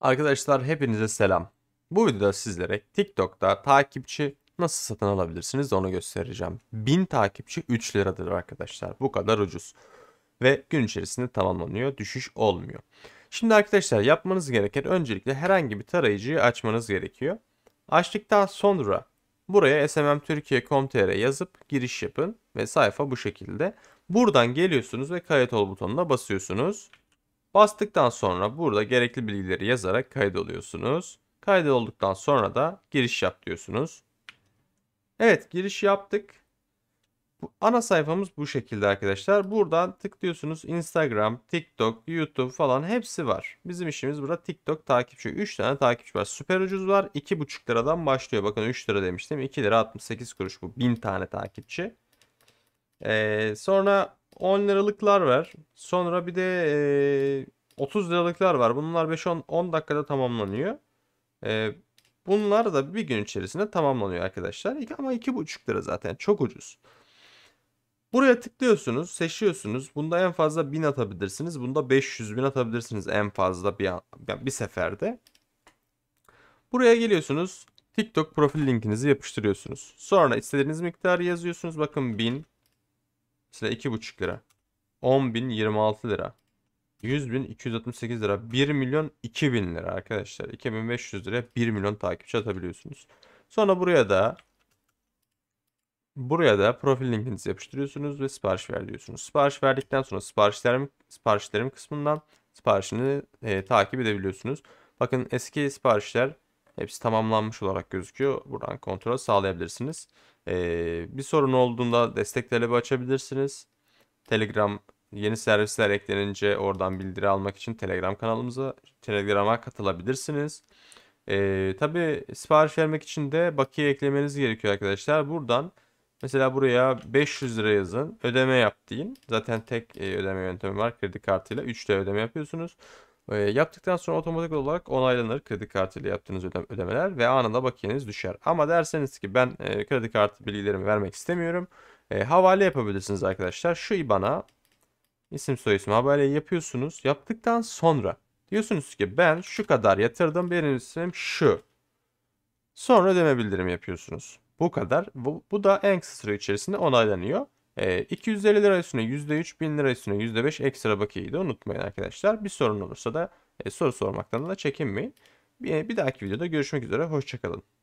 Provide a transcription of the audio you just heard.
Arkadaşlar hepinize selam. Bu videoda sizlere TikTok'ta takipçi nasıl satın alabilirsiniz onu göstereceğim. 1000 takipçi 3 liradır arkadaşlar. Bu kadar ucuz. Ve gün içerisinde tamamlanıyor. Düşüş olmuyor. Şimdi arkadaşlar yapmanız gereken öncelikle herhangi bir tarayıcıyı açmanız gerekiyor. Açtıktan sonra buraya smmtürkiye.com.tr yazıp giriş yapın ve sayfa bu şekilde. Buradan geliyorsunuz ve kayıt ol butonuna basıyorsunuz. Bastıktan sonra burada gerekli bilgileri yazarak kaydoluyorsunuz. Kaydolduktan sonra da giriş yap diyorsunuz. Evet giriş yaptık. Bu ana sayfamız bu şekilde arkadaşlar. Buradan tıklıyorsunuz Instagram, TikTok, YouTube falan hepsi var. Bizim işimiz burada TikTok takipçi. 3 tane takipçi var. Süper ucuz var. 2,5 liradan başlıyor. Bakın 3 lira demiştim. 2 lira 68 kuruş bu. 1000 tane takipçi. Ee, sonra 10 liralıklar var. Sonra bir de e, 30 liralıklar var. Bunlar 5-10 dakikada tamamlanıyor. E, bunlar da bir gün içerisinde tamamlanıyor arkadaşlar. Ama 2,5 lira zaten çok ucuz. Buraya tıklıyorsunuz, seçiyorsunuz. Bunda en fazla 1000 atabilirsiniz. Bunda 500 bin atabilirsiniz en fazla bir, bir seferde. Buraya geliyorsunuz. TikTok profil linkinizi yapıştırıyorsunuz. Sonra istediğiniz miktarı yazıyorsunuz. Bakın 1000 mesela 2,5 lira. 26 lira. 100 bin 268 lira 1 milyon 2000 lira arkadaşlar 2500 lira 1 milyon takipçi atabiliyorsunuz. Sonra buraya da buraya da profil linkinizi yapıştırıyorsunuz ve sipariş ver diyorsunuz. Sipariş verdikten sonra siparişlerim, siparişlerim kısmından siparişini e, takip edebiliyorsunuz. Bakın eski siparişler hepsi tamamlanmış olarak gözüküyor. Buradan kontrol sağlayabilirsiniz. E, bir sorun olduğunda destek talebi açabilirsiniz. Telegram Yeni servisler eklenince oradan bildiri almak için Telegram kanalımıza, Telegram'a katılabilirsiniz. Ee, tabii sipariş vermek için de bakiye eklemeniz gerekiyor arkadaşlar. Buradan mesela buraya 500 lira yazın. Ödeme yap deyin. Zaten tek e, ödeme yöntemi var. Kredi kartıyla 3 lira ödeme yapıyorsunuz. E, yaptıktan sonra otomatik olarak onaylanır kredi kartıyla yaptığınız ödemeler ve anında bakiyeniz düşer. Ama derseniz ki ben e, kredi kartı bilgilerimi vermek istemiyorum. E, havale yapabilirsiniz arkadaşlar. Şu IBAN'a isim soyisim haberi yapıyorsunuz. Yaptıktan sonra diyorsunuz ki ben şu kadar yatırdım benim isim şu. Sonra ödeme bildirimi yapıyorsunuz. Bu kadar. Bu, bu da en kısa süre içerisinde onaylanıyor. E, 250 lira üstüne %3, 1000 lira üstüne %5 ekstra bakiyeyi de unutmayın arkadaşlar. Bir sorun olursa da e, soru sormaktan da çekinmeyin. Bir, bir dahaki videoda görüşmek üzere. Hoşçakalın.